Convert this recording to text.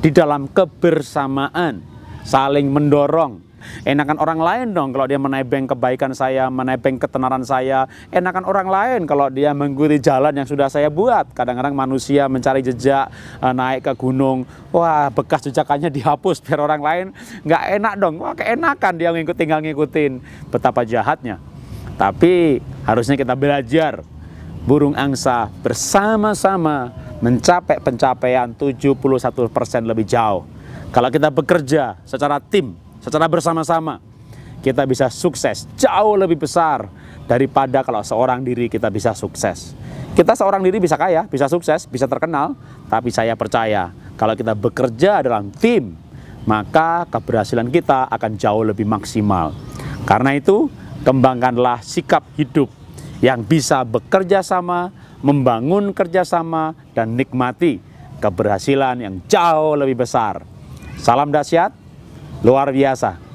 di dalam kebersamaan, saling mendorong. Enakan orang lain dong kalau dia menebeng kebaikan saya, menebeng ketenaran saya. Enakan orang lain kalau dia mengikuti jalan yang sudah saya buat. Kadang-kadang manusia mencari jejak, eh, naik ke gunung. Wah, bekas jejakannya dihapus biar orang lain nggak enak dong. Wah, keenakan dia ngikut tinggal ngikutin. Betapa jahatnya. Tapi harusnya kita belajar burung angsa bersama-sama mencapai pencapaian 71% lebih jauh. Kalau kita bekerja secara tim, secara bersama-sama, kita bisa sukses jauh lebih besar daripada kalau seorang diri kita bisa sukses. Kita seorang diri bisa kaya, bisa sukses, bisa terkenal, tapi saya percaya kalau kita bekerja dalam tim, maka keberhasilan kita akan jauh lebih maksimal. Karena itu, kembangkanlah sikap hidup yang bisa bekerja sama membangun kerjasama, dan nikmati keberhasilan yang jauh lebih besar. Salam dahsyat, luar biasa.